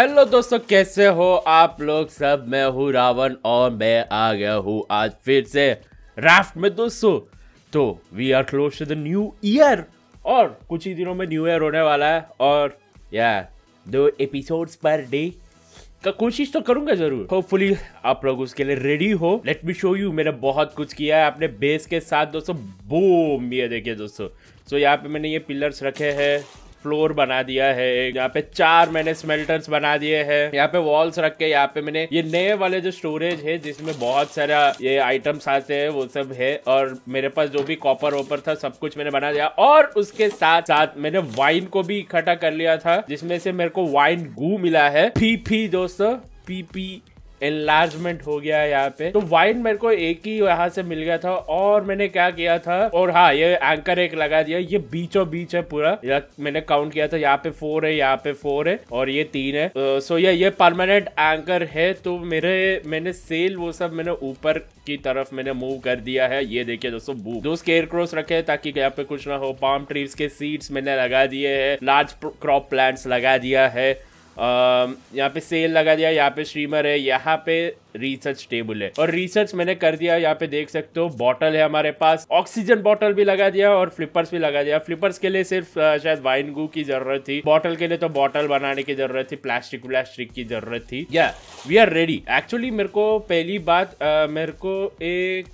Hello दोस्तों कैसे हो आप लोग सब मैं हूँ रावण और मैं आ गया हूँ आज फिर से राफ्ट में दोस्तों तो we are close to the new year और कुछ ही दिनों में न्यू ईयर होने वाला है और या दो एपिसोड्स पर डे का कोशिश तो करूंगा जरूर होपफुली आप लोग उसके लिए रेडी हो लेट मी शो यू मैंने बहुत कुछ किया है अपने बेस के साथ दोस्तों बोम ये देखिए दोस्तों सो so, यहाँ पे मैंने ये पिलर्स रखे हैं फ्लोर बना दिया है यहाँ पे चार मैंने स्मेल्टर्स बना दिए है यहाँ पे वॉल्स रख के यहाँ पे मैंने ये नए वाले जो स्टोरेज है जिसमें बहुत सारा ये आइटम्स आते हैं वो सब है और मेरे पास जो भी कॉपर वॉपर था सब कुछ मैंने बना दिया और उसके साथ साथ मैंने वाइन को भी इकट्ठा कर लिया था जिसमें से मेरे को वाइन गु मिला है पी पी दोस्तों पी पी एनलार्जमेंट हो गया है यहाँ पे तो वाइन मेरे को एक ही यहाँ से मिल गया था और मैंने क्या किया था और हाँ ये एंकर एक लगा दिया ये बीचों बीच है पूरा मैंने काउंट किया था यहाँ पे फोर है यहाँ पे फोर है और ये तीन है सो ये ये परमानेंट एंकर है तो मेरे मैंने सेल वो सब मैंने ऊपर की तरफ मैंने मूव कर दिया है ये देखिए दोस्तों बू दो स्केयर क्रॉस रखे ताकि यहाँ पे कुछ ना हो पाम ट्रीज के सीड्स मैंने लगा दिए है लार्ज क्रॉप प्लांट्स लगा दिया है यहाँ पे सेल लगा दिया यहाँ पे स्ट्रीमर है यहाँ पे रिसर्च टेबल है और रिसर्च मैंने कर दिया यहाँ पे देख सकते हो बॉटल है हमारे पास ऑक्सीजन बॉटल भी लगा दिया और फ्लिपर्स भी लगा दिया फ्लिपर्स के लिए सिर्फ शायद वाइन गु की जरूरत थी बॉटल के लिए तो बॉटल बनाने की जरूरत थी प्लास्टिक व्लास्टिक की जरूरत थी या वी आर रेडी एक्चुअली मेरे को पहली बात मेरे को एक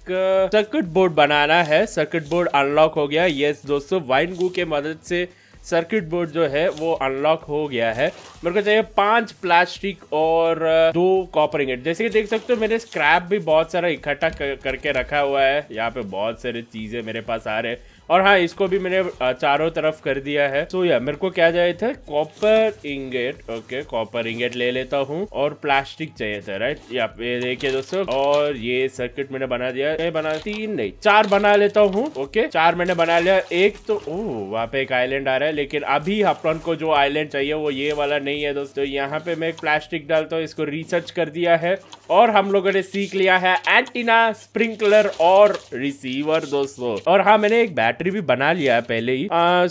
सर्किट बोर्ड बनाना है सर्किट बोर्ड अनलॉक हो गया यस दोस्तों वाइन गु के मदद से सर्किट बोर्ड जो है वो अनलॉक हो गया है मेरे को चाहिए पांच प्लास्टिक और दो कॉपर इंगेट जैसे कि देख सकते हो मैंने स्क्रैप भी बहुत सारा इकट्ठा करके रखा हुआ है यहाँ पे बहुत सारी चीज़ें मेरे पास आ रहे हैं और हाँ इसको भी मैंने चारों तरफ कर दिया है सो so, या मेरे को क्या चाहिए था copper ingot okay copper ingot ले लेता हूँ और प्लास्टिक चाहिए था राइट या ये देखिए दोस्तों और ये सर्किट मैंने बना दिया ये बना तीन नहीं चार बना लेता हूँ ओके चार मैंने बना लिया एक तो ओह वहाँ पे एक आइलैंड आ रहा है लेकिन अभी अपन को जो आइलैंड चाहिए वो ये वाला नहीं है दोस्तों यहाँ पे मैं एक प्लास्टिक डालता हूँ इसको रिसर्च कर दिया है और हम लोगों ने सीख लिया है एंटीना स्प्रिंकलर और रिसीवर दोस्तों और हाँ मैंने एक बैटरी भी बना लिया है पहले ही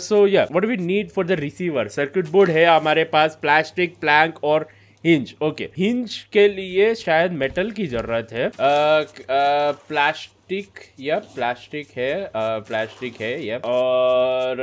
so yeah what we need for the receiver circuit board है हमारे पास प्लास्टिक प्लैंक और हिंज ओके हिंज के लिए शायद मेटल की जरूरत है प्लास्टिक या प्लास्टिक है प्लास्टिक है या और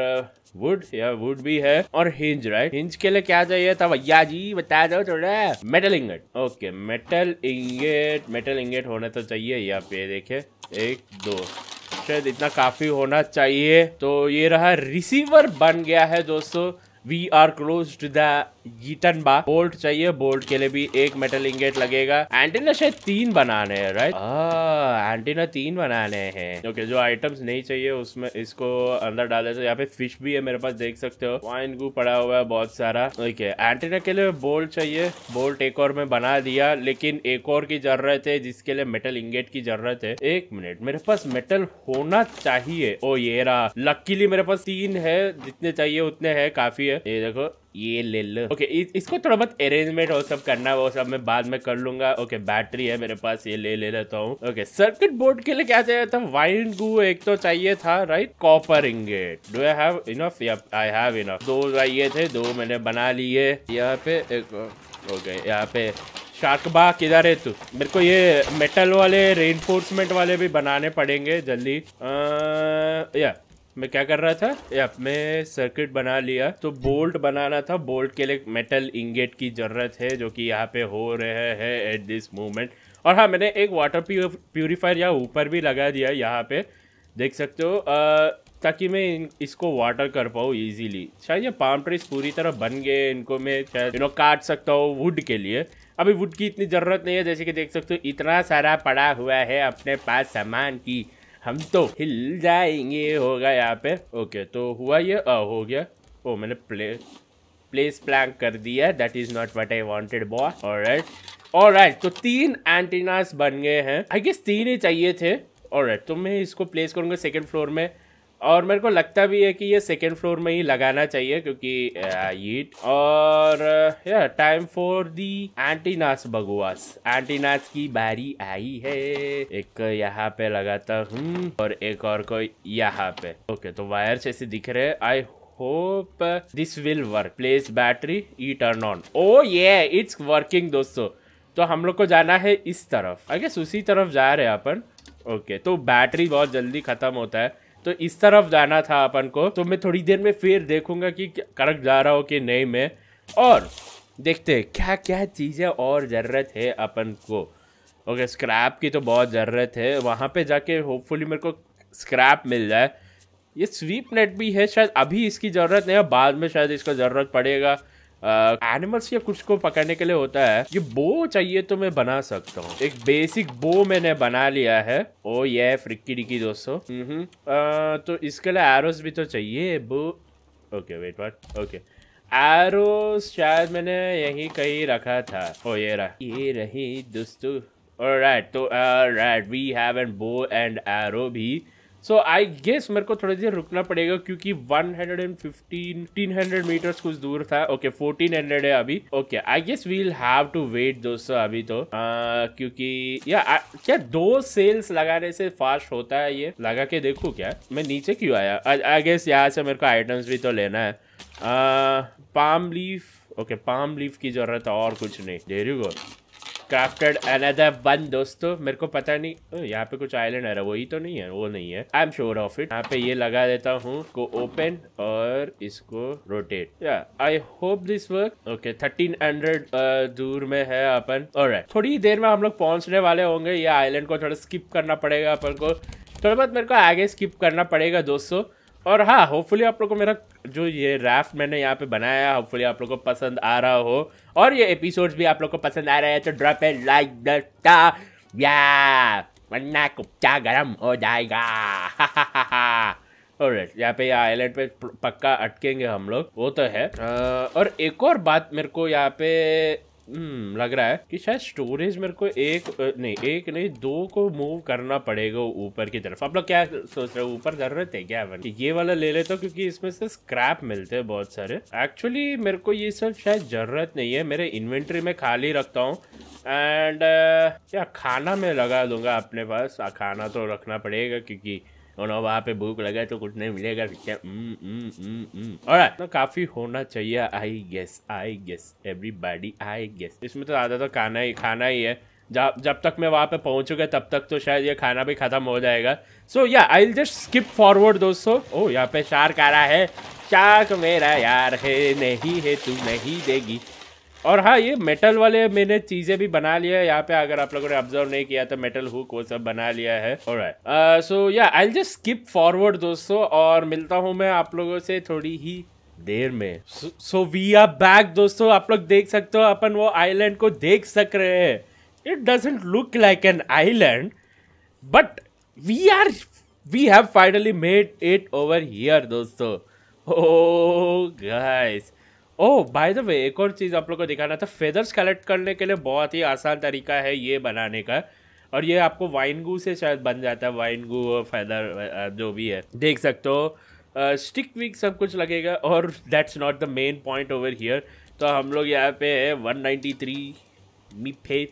वुड या वुड भी है और हिंज राइट हिंज के लिए क्या चाहिए था भैया जी बता दो थोड़ा metal ingot okay metal ingot metal ingot होने तो चाहिए यहाँ पे देखे एक दो शायद इतना काफ़ी होना चाहिए तो ये रहा रिसीवर बन गया है दोस्तों we are close to the गीटन बा बोल्ट चाहिए बोल्ट के लिए भी एक मेटल इंगेट लगेगा एंटीना शायद तीन बनाने हैं राइट एंटीना तीन बनाने हैं ओके जो आइटम्स नहीं चाहिए उसमें इसको अंदर डाल तो यहाँ पे फिश भी है मेरे पास देख सकते हो वाइन गु पड़ा हुआ है बहुत सारा ओके एंटीना के लिए बोल्ट चाहिए बोल्ट एक और में बना दिया लेकिन एक और की जरूरत है जिसके लिए मेटल इंगेट की जरूरत है एक मिनट मेरे पास मेटल होना चाहिए ओ ये रहा लकीली मेरे पास तीन है जितने चाहिए उतने है काफी है ये देखो ये ले लो ओके okay, इसको थोड़ा बहुत अरेंजमेंट और सब करना वो सब मैं बाद में कर लूंगा ओके okay, बैटरी है मेरे पास ये ले ले लेता हूँ ओके सर्किट बोर्ड के लिए क्या चाहिए था वाइन गू एक तो चाहिए था right copper ingot do I have enough I have enough दो चाहिए थे दो मैंने बना लिए यहाँ पे एक ओके यहाँ पे बा किधर है तू मेरे को ये मेटल वाले रेनफोर्समेंट वाले भी बनाने पड़ेंगे जल्दी आ, uh, या मैं क्या कर रहा था अपने सर्किट बना लिया तो बोल्ट बनाना था बोल्ट के लिए मेटल इंगेट की ज़रूरत है जो कि यहाँ पे हो रहे हैं एट दिस मोमेंट और हाँ मैंने एक वाटर प्यूरीफायर यहाँ ऊपर भी लगा दिया यहाँ पे देख सकते हो ताकि मैं इसको वाटर कर पाऊँ इजीली शायद ये पाम ट्रीज पूरी तरह बन गए इनको मैं शायद यू नो काट सकता हूँ वुड के लिए अभी वुड की इतनी ज़रूरत नहीं है जैसे कि देख सकते हो इतना सारा पड़ा हुआ है अपने पास सामान की हम तो हिल जाएंगे होगा यहाँ पे ओके तो हुआ ये आ, हो गया ओ मैंने प्ले प्लेस प्लान कर दिया that is not what I wanted boy alright alright तो तीन एंटीनास बन गए हैं आई गेस तीन ही चाहिए थे ऑलराइट तो मैं इसको प्लेस करूंगा सेकेंड फ्लोर में और मेरे को लगता भी है कि ये सेकेंड फ्लोर में ही लगाना चाहिए क्योंकि ईट और टाइम फॉर दी एंटीनास बगुआस एंटीनास की बारी आई है एक यहाँ पे लगाता हूँ और एक और को यहाँ पे ओके तो वायर्स ऐसे दिख रहे हैं I hope this will work place battery ई turn on oh yeah it's working दोस्तों तो हम लोग को जाना है इस तरफ आई उसी तरफ जा रहे हैं अपन ओके तो बैटरी बहुत जल्दी ख़त्म होता है तो इस तरफ जाना था अपन को तो मैं थोड़ी देर में फिर देखूंगा कि करेक्ट जा रहा हो कि नहीं मैं और देखते हैं क्या क्या चीज़ें और ज़रूरत है अपन को ओके स्क्रैप की तो बहुत ज़रूरत है वहाँ पे जाके होपफुली मेरे को स्क्रैप मिल जाए ये स्वीप नेट भी है शायद अभी इसकी ज़रूरत नहीं है बाद में शायद इसको ज़रूरत पड़ेगा एनिमल्स या कुछ को पकड़ने के लिए होता है ये बो चाहिए तो मैं बना सकता हूँ एक बेसिक बो मैंने बना लिया है ओ ये फ्रिक्की डिकी दोस्तों आ, हम्म, तो इसके लिए एरोस भी तो चाहिए bow okay wait what okay arrows शायद मैंने यही कहीं रखा था ओ ये रहा ये रही दोस्तों राइट तो right we have and bow and arrow भी सो आई गेस मेरे को थोड़ी देर रुकना पड़ेगा क्योंकि 115 हंड्रेड मीटर्स कुछ दूर था ओके फोर्टीन हंड्रेड है अभी okay I guess we'll have to wait दोस्तों अभी तो uh, क्योंकि या आ, क्या दो सेल्स लगाने से फास्ट होता है ये लगा के देखू क्या मैं नीचे क्यों आया आई गेस यहाँ से मेरे को आइटम्स भी तो लेना है palm leaf okay palm leaf की जरूरत है और कुछ नहीं there you go crafted another one दोस्तों मेरे को पता नहीं यहाँ पे कुछ आइलैंड है वही तो नहीं है वो नहीं है I am sure of it यहाँ पे ये लगा देता हूँ को ओपन और इसको rotate I hope this work okay thirteen hundred दूर में है अपन और right. थोड़ी देर में हम लोग पहुंचने वाले होंगे ये आइलैंड को थोड़ा स्किप करना पड़ेगा अपन को थोड़ा बहुत मेरे को आगे स्किप करना पड़ेगा दोस्तों और हाँ होपफुली आप लोग को मेरा जो ये राफ्ट मैंने यहाँ पे बनाया होपफुली आप लोग को पसंद आ रहा हो और ये एपिसोड्स भी आप लोग को पसंद आ रहा है तो ड्रॉप ए लाइक दस्ता या वरना कुप्चा गरम हो जाएगा और यहाँ पे आइलैंड पे पक्का अटकेंगे हम लोग वो तो है आ, और एक और बात मेरे को यहाँ पे हम्म, लग रहा है कि शायद स्टोरेज मेरे को एक नहीं एक नहीं दो को मूव करना पड़ेगा ऊपर की तरफ आप लोग क्या सोच रहे हो ऊपर जरूरत है क्या वन ये वाला ले लेता तो हूँ क्योंकि इसमें से स्क्रैप मिलते हैं बहुत सारे एक्चुअली मेरे को ये सब शायद जरूरत नहीं है मेरे इन्वेंट्री में खाली रखता हूँ एंड uh, या खाना मैं लगा दूंगा अपने पास खाना तो रखना पड़ेगा क्योंकि और वहाँ पे भूख लगा तो कुछ नहीं मिलेगा पिक्चर और हम्म, हम्म, हम्म, तो काफ़ी होना चाहिए I guess I guess body I guess इसमें तो ज़्यादा तो खाना ही खाना ही है जब जब तक मैं वहाँ पे पहुँचूंगा तब तक तो शायद ये खाना भी ख़त्म हो जाएगा सो या आई जस्ट स्किप फॉरवर्ड दोस्तों ओ oh, यहाँ पे शार्क आ रहा है शार्क मेरा यार है नहीं है तू नहीं देगी और हाँ ये मेटल वाले मैंने चीज़ें भी बना लिया है यहाँ पे अगर आप लोगों ने ऑब्जर्व नहीं किया तो मेटल हुक वो सब बना लिया है और सो या आई जस्ट स्किप फॉरवर्ड दोस्तों और मिलता हूँ मैं आप लोगों से थोड़ी ही देर में सो वी आर बैक दोस्तों आप लोग देख सकते हो अपन वो आइलैंड को देख सक रहे हैं it doesn't look like an island but we are we have finally made it over here दोस्तों oh oh, guys oh by the way एक और चीज़ आप लोग को दिखाना था फेदर्स कलेक्ट करने के लिए बहुत ही आसान तरीका है ये बनाने का और ये आपको वाइनगू से शायद बन जाता है वाइनगू और फेदर जो भी है देख सकते हो स्टिक विक सब कुछ लगेगा और that's not the main point over here तो हम लोग यहाँ पे है 193 मी फे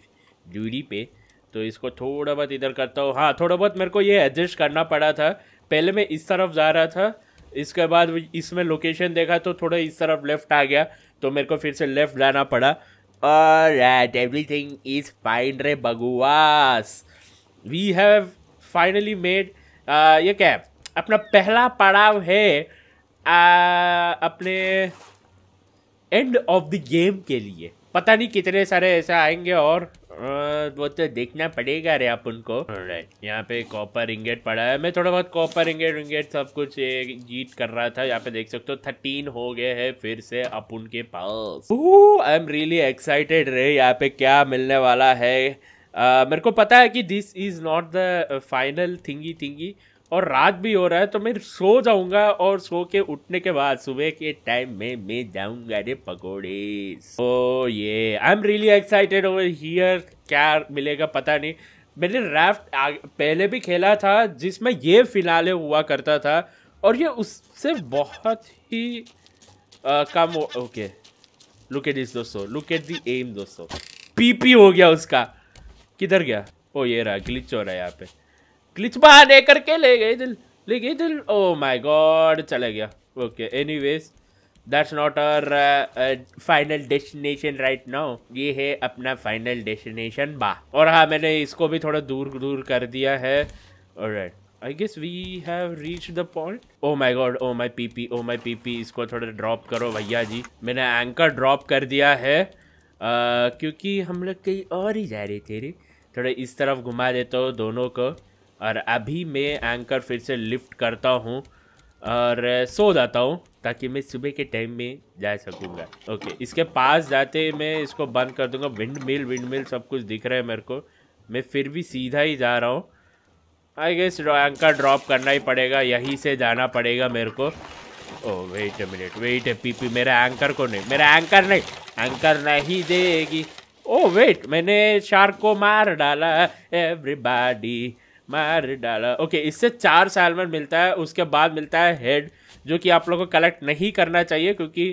जूरी पे तो इसको थोड़ा बहुत इधर करता हूँ हाँ थोड़ा बहुत मेरे को ये एडजस्ट करना पड़ा था पहले मैं इस तरफ जा रहा था इसके बाद इसमें लोकेशन देखा तो थोड़ा इस तरफ लेफ्ट आ गया तो मेरे को फिर से लेफ्ट जाना पड़ा और at everything is fine रे बगुआस वी हैव फाइनली मेड ये क्या है अपना पहला पड़ाव है आ, अपने एंड ऑफ द गेम के लिए पता नहीं कितने सारे ऐसे आएंगे और वो तो देखना पड़ेगा रे अपन को राइट यहाँ पे कॉपर इंगेट पड़ा है मैं थोड़ा बहुत कॉपर इंगेट इंगेट सब कुछ जीत कर रहा था यहाँ पे देख सकते हो थर्टीन हो गए है फिर से अपन के पास आई एम रियली एक्साइटेड रे यहाँ पे क्या मिलने वाला है uh, मेरे को पता है कि this is not the final thingy thingy और रात भी हो रहा है तो मैं सो जाऊंगा और सो के उठने के बाद सुबह के टाइम में मैं जाऊंगा रे पकौड़े सो ये I am really excited over here क्या मिलेगा पता नहीं मैंने राफ्ट पहले भी खेला था जिसमें ये फिनाले हुआ करता था और ये उससे बहुत ही आ, कम ओके लुक एट दिस दोस्तों लुक एट दी एम दोस्तों पीपी हो गया उसका किधर गया ओ ये रहा ग्लिच हो रहा है यहाँ पे क्लिच बाहर ले करके ले गए दिल ले गए दिल ओ माय गॉड चला गया okay anyways that's not our final destination right now ये है अपना फाइनल डेस्टिनेशन बा और हाँ मैंने इसको भी थोड़ा दूर दूर कर दिया है और I guess we have reach the point oh my god oh my P P oh my P P इसको थोड़ा ड्रॉप करो भैया जी मैंने एंकर ड्रॉप कर दिया है Uh, क्योंकि हम लोग कहीं और ही जा रहे थे रे थोड़ा इस तरफ घुमा देता तो हूँ दोनों को और अभी मैं एंकर फिर से लिफ्ट करता हूँ और सो जाता हूँ ताकि मैं सुबह के टाइम में जा सकूँगा ओके इसके पास जाते मैं इसको बंद कर दूँगा विंड मिल विंड मिल सब कुछ दिख रहा है मेरे को मैं फिर भी सीधा ही जा रहा हूँ आई गेस एंकर ड्रॉप करना ही पड़ेगा यहीं से जाना पड़ेगा मेरे को oh wait a minute wait a पी मेरे एंकर को नहीं मेरा एंकर नहीं एंकर नहीं देगी ओ oh, वेट मैंने शार्क को मार डाला एवरीबॉडी मार डाला ओके इससे चार सैलमन मिलता है उसके बाद मिलता है हेड जो कि आप लोगों को कलेक्ट नहीं करना चाहिए क्योंकि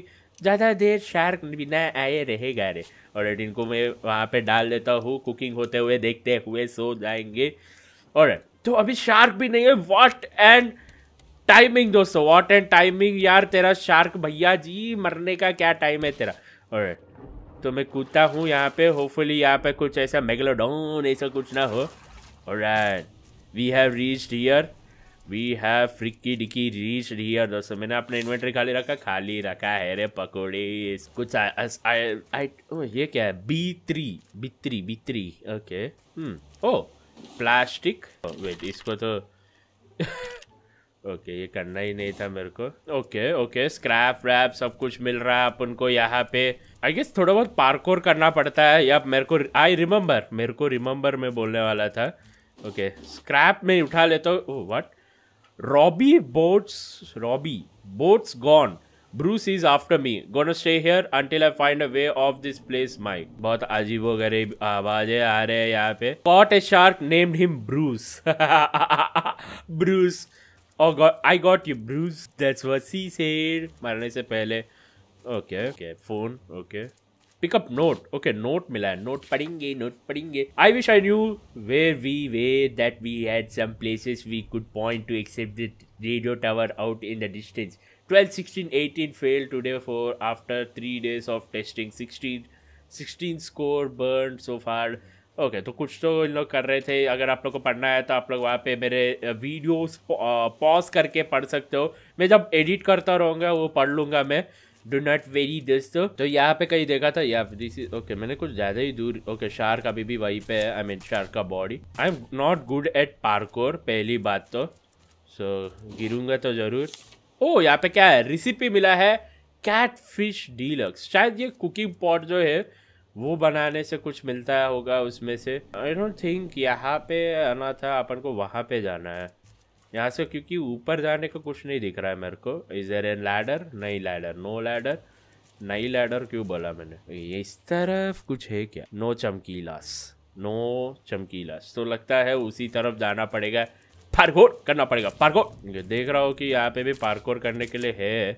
ज़्यादा देर शार्क बिना आए रहेगा रे और इनको मैं वहाँ पे डाल देता हूँ कुकिंग होते हुए देखते हुए सो जाएंगे और तो अभी शार्क भी नहीं है वॉट एंड टाइमिंग दोस्तों वॉट एंड टाइमिंग यार तेरा शार्क भैया जी मरने का क्या टाइम है तेरा और तो मैं कूदता हूँ यहाँ पे होपफुली यहाँ पे कुछ ऐसा मेगलोडोन ऐसा कुछ ना हो और we have reached here we have फ्रिक्की डिक्की रीच हियर दोस्तों मैंने अपना इन्वेंट्री खाली रखा खाली रखा है रे पकौड़े कुछ आ, आ, आ, आ, आ, ये क्या है B three B three B three okay oh plastic wait oh, इसको तो ओके okay, ये करना ही नहीं था मेरे को ओके ओके स्क्रैप वैप सब कुछ मिल रहा है अपन को यहाँ पे आई गेस थोड़ा बहुत पार्कोर करना पड़ता है या मेरे को आई रिमेम्बर मेरे को रिमेम्बर में बोलने वाला था ओके स्क्रैप में उठा लेता हूँ what row boat's row boat's gone Bruce is after me gonna stay here until I find a way off this place my बहुत अजीब अजीबो गरीब आवाजें आ रहे हैं यहाँ पे caught a shark named him Bruce Bruce और I got you Bruce that's we say मरने से पहले okay okay phone okay pick up note okay note मिला है नोट पढ़ेंगे नोट पढ़ेंगे I wish I knew where we way that we had some places we could point to except the radio tower out in the distance 12 16 18 fail today for after three days of testing 16 16 score burn so far okay तो कुछ तो इन लोग कर रहे थे अगर आप लोग को पढ़ना है तो आप लोग वहाँ पे मेरे वीडियोस पॉज करके पढ़ सकते हो मैं जब एडिट करता रहूँगा वो पढ़ लूँगा मैं डो नॉट वेरी दिस तो यहाँ पे कहीं देखा था या दिस इज ओके मैंने कुछ ज्यादा ही दूर ओके okay, शार्क अभी भी वहीं पे है आई मीन शार्क का body I am not good at parkour पहली बात तो सो so, गिरूंगा तो जरूर ओ oh, यहाँ पे क्या है रेसिपी मिला है कैट फिश डीलक्स शायद ये कुकिंग पॉट जो है वो बनाने से कुछ मिलता होगा उसमें से आई डोंट थिंक यहाँ पे आना था अपन को वहाँ पे जाना है यहाँ से क्योंकि ऊपर जाने का कुछ नहीं दिख रहा है मेरे को इज एर एन लैडर नहीं लैडर नो लैडर नई लैडर क्यों बोला मैंने ये इस तरफ कुछ है क्या नो चमकीलास नो चमकीलास तो लगता है उसी तरफ जाना पड़ेगा पार्कोर करना पड़ेगा पार्कोर देख रहा हो कि यहाँ पे भी पार्कोर करने के लिए है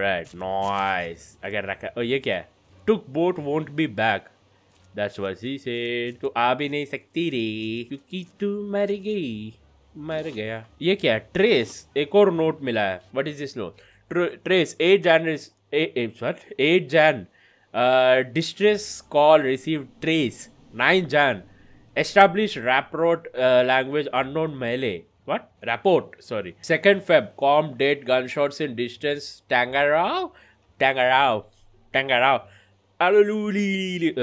राइट नॉइस अगर रखा और ये क्या है took boat won't be back that's वर्षी से तो आ भी नहीं सकती रे क्योंकि तू मर गई मर गया ये क्या ट्रेस एक और नोट मिला है what is this note trace at Jan at Jan distress call receive trace nine Jan establish rapport language unknown male what rapport sorry second Feb com date gun shots in distance Tangaroa Tangaroa Tangaroa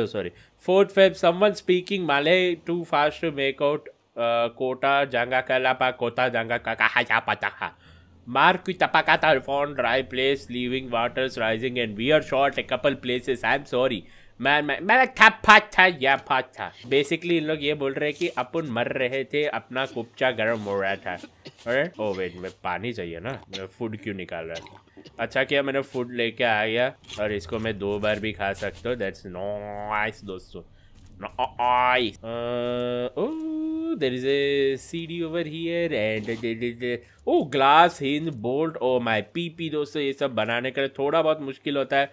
sorry fourth Feb someone speaking male too fast to make out Kota Jangakalapa Kota Jangakakahayapataha. Markutapakata found dry place, leaving waters rising and we are short a couple places. I'm sorry. मैं मैं मैं था पात था या पात था basically इन लोग ये बोल रहे हैं कि अपन मर रहे थे अपना कुपचा गर्म हो रहा था अरे ओ वेट मैं पानी चाहिए ना मैं फूड क्यों निकाल रहा था अच्छा किया मैंने फूड लेके आ गया और इसको मैं दो बार भी खा सकता हूँ दैट्स नाइस दोस्तों nice oh There is a CD over here and oh glass, hinge, bolt. Oh my PP दोस्तों ये सब बनाने लिए थोड़ा बहुत मुश्किल होता है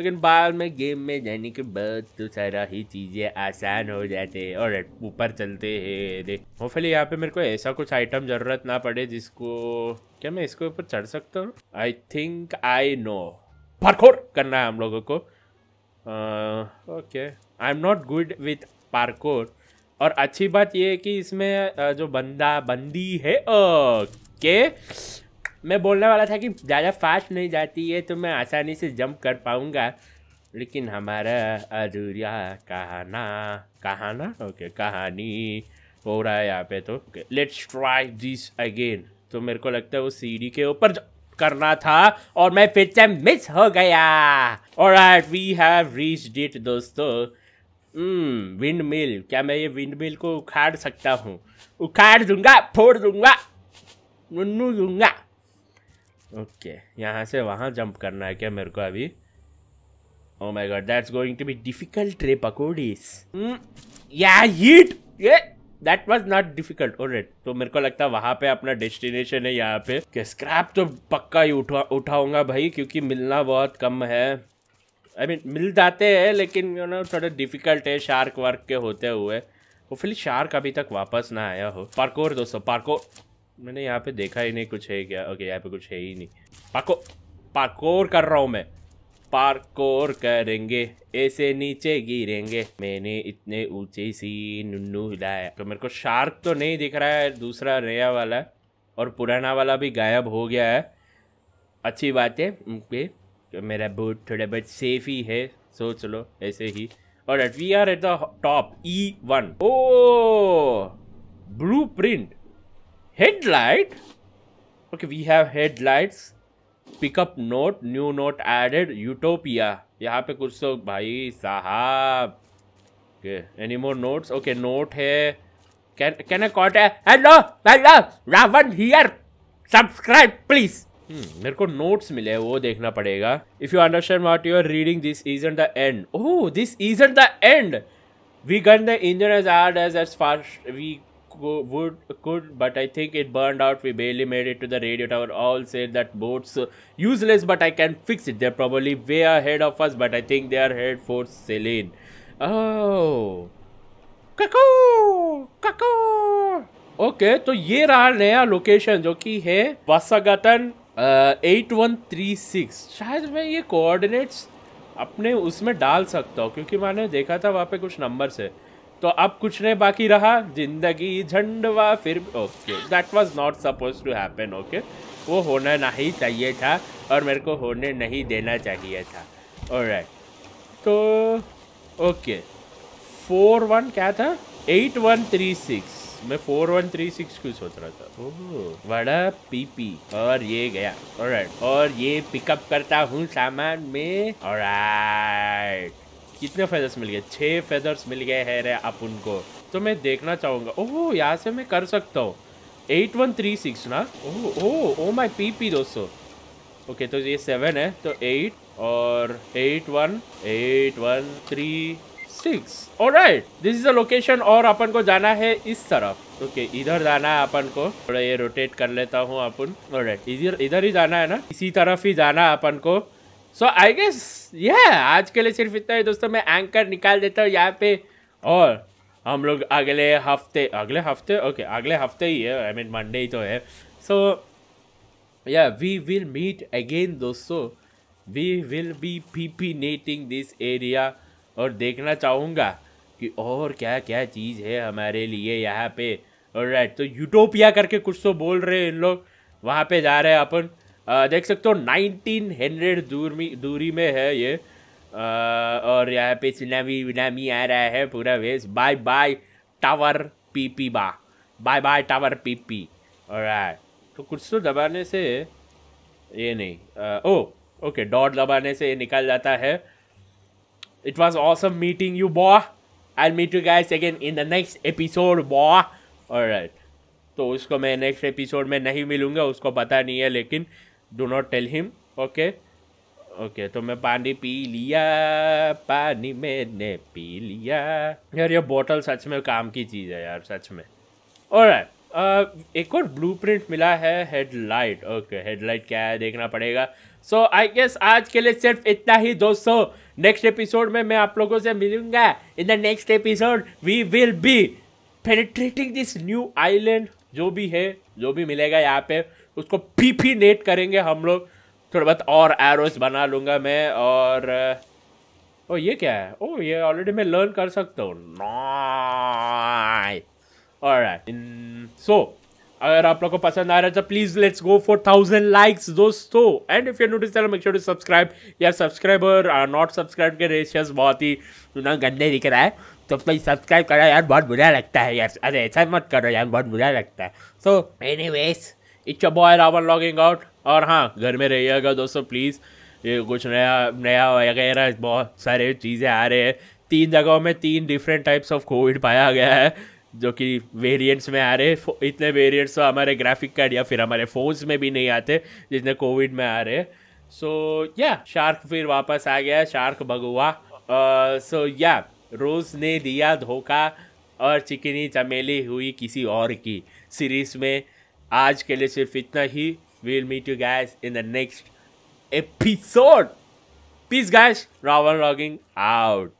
लेकिन बाद में गेम में जाने के बाद तो सारा ही चीज़ें आसान हो जाते हैं और ऊपर चलते हैं अरे यहाँ पे मेरे को ऐसा कुछ आइटम ज़रूरत ना पड़े जिसको क्या मैं इसके ऊपर चढ़ सकता हूँ आई थिंक आई नो पारखोर करना है हम लोगों को okay I am not good with parkour और अच्छी बात यह है कि इसमें जो बंदा बंदी है ओके मैं बोलने वाला था कि ज़्यादा फास्ट नहीं जाती है तो मैं आसानी से जंप कर पाऊँगा लेकिन हमारा अधूरिया कहाना कहाना ओके कहानी हो रहा है यहाँ पे तो लेट्स ट्राई दिस अगेन तो मेरे को लगता है वो सीढ़ी के ऊपर करना था और मैं फिर से मिस हो गया और वी हैव रीच डिट दोस्तों विंड हम्म, मिल क्या मैं ये विंड मिल को उखाड़ सकता हूँ उखाड़ दूंगा फोड़ दूंगा मुन्नू दूंगा ओके यहाँ से वहाँ जंप करना है क्या मेरे को अभी oh my god that's going to be difficult रे पकोडीज हम्म, या हीट ये दैट वॉज नॉट डिफिकल्ट और तो मेरे को लगता है वहाँ पे अपना डेस्टिनेशन है यहाँ पे स्क्रैप तो पक्का ही उठा उठाऊंगा भाई क्योंकि मिलना बहुत कम है आई मीन मिल जाते हैं लेकिन यू नो थोड़ा डिफिकल्ट है शार्क वर्क के होते हुए वो फिली शार्क अभी तक वापस ना आया हो पार्कोर दोस्तों पार्को मैंने यहाँ पे देखा ही नहीं कुछ है क्या ओके यहाँ पे कुछ है ही नहीं पाको पार्कोर कर रहा हूँ मैं पार्कोर करेंगे ऐसे नीचे गिरेंगे मैंने इतने ऊंचे सी नुन्नू हिलाया तो मेरे को शार्क तो नहीं दिख रहा है दूसरा रेया वाला और पुराना वाला भी गायब हो गया है अच्छी बात है उनके तो मेरा बूट थोड़ा बहुत सेफ ही है सोच लो ऐसे ही और at we are at the top E one oh blueprint headlight okay we have headlights pick up note new note added Utopia यहाँ पे कुछ तो भाई साहब any more notes okay note है can can I caught hello hello Ravan here subscribe please Hmm, मेरे को notes मिले वो देखना पड़ेगा if you understand what you are reading this is the end oh this is the end we gun the engine as एड as as fast we would could but I think it burn out we barely made it to the radio tower all say that boat's useless but I can fix it there probably way are head of us but I think they are head for सेलिन okay तो ये रहा नया location जो कि है Vasagatan eight one three six शायद मैं ये कोऑर्डिनेट्स अपने उसमें डाल सकता हूँ क्योंकि मैंने देखा था वहाँ पे कुछ नंबर से तो अब कुछ नहीं बाकी रहा जिंदगी झंडवा फिर okay that was not suppose to happen okay वो होना नहीं चाहिए था और मेरे को होने नहीं देना चाहिए था और तो ओके फोर वन क्या था एट वन थ्री सिक्स मैं फोर वन थ्री सिक्स क्यों सोच रहा था वड़ा पीपी और ये गया ऑलराइट और ये पिकअप करता हूँ सामान में ऑलराइट कितने फेदर्स मिल गए छः फेदर्स मिल गए हैं रे आप उनको तो मैं देखना चाहूँगा ओह यहाँ से मैं कर सकता हूँ एट वन थ्री सिक्स ना oh oh oh my P P दोस्तों ओके तो ये सेवन है तो एट और eight one eight one three six और right this is the location और अपन को जाना है इस तरफ ओके okay, इधर जाना है अपन को थोड़ा ये रोटेट कर लेता हूँ अपन राइट इधर इधर ही जाना है ना इसी तरफ ही जाना है अपन को सो आई गेस यह आज के लिए सिर्फ इतना ही दोस्तों मैं एंकर निकाल देता हूँ यहाँ पे और हम लोग अगले हफ्ते अगले हफ्ते ओके okay, अगले हफ्ते ही है आई मीन मंडे ही तो है so yeah we will meet again दोस्तों we will be penetrating this area और देखना चाहूँगा कि और क्या क्या चीज़ है हमारे लिए यहाँ पे और राइट तो यूटोपिया करके कुछ तो बोल रहे हैं इन लोग वहाँ पे जा रहे हैं अपन देख सकते हो नाइनटीन हंड्रेड दूर में दूरी में है ये आ, और यहाँ पे सुनामी विनामी आ रहा है पूरा वेस bye bye tower P P बा bye bye tower P P और तो कुछ तो दबाने से ये नहीं आ, ओ ओके डॉट दबाने से ये निकल जाता है It was awesome meeting you, boy. I'll meet you guys again in the next episode, boy. Alright. तो उसको मैं नेक्स्ट एपिसोड में नहीं मिलूंगा उसको पता नहीं है लेकिन do not tell him okay okay तो मैं पानी पी लिया पानी मैंने पी लिया यार ये बोतल सच में काम की चीज़ है यार सच में और एक और ब्लूप्रिंट मिला है हेडलाइट ओके हेडलाइट क्या है देखना पड़ेगा सो आई गेस आज के लिए सिर्फ इतना ही दोस्तों नेक्स्ट एपिसोड में मैं आप लोगों से मिलूंगा in the next episode we will be penetrating this new island जो भी है जो भी मिलेगा यहाँ पे उसको पी पी नेट करेंगे हम लोग थोड़ा बहुत और एरोस बना लूँगा मैं और ओ ये क्या है ओ ये ऑलरेडी मैं लर्न कर सकता हूँ सो अगर आप लोग को पसंद आ रहा है तो please let's go for thousand likes दोस्तों and if you notice make sure to subscribe या सब्सक्राइबर नॉट सब्सक्राइब के रेशियस बहुत ही ना गंदे दिख रहा है तो प्लीज़ सब्सक्राइब करो यार बहुत बुरा लगता है यार अरे ऐसा मत करो यार बहुत बुरा लगता है so anyways it's a boy Rawal logging out और हाँ घर में रहिएगा दोस्तों प्लीज़ ये कुछ नया नया वगैरह बहुत सारे चीज़ें आ रहे हैं तीन जगहों में तीन डिफरेंट टाइप्स ऑफ कोविड पाया गया है जो कि वेरिएंट्स में आ रहे हैं इतने वेरिएंट्स तो हमारे ग्राफिक कार्ड या फिर हमारे फ़ोन्स में भी नहीं आते जितने कोविड में आ रहे सो या शार्क फिर वापस आ गया शार्क भगुआ सो या रोज़ ने दिया धोखा और चिकनी चमेली हुई किसी और की सीरीज़ में आज के लिए सिर्फ इतना ही we'll meet you guys in the next episode peace guys Rawal logging out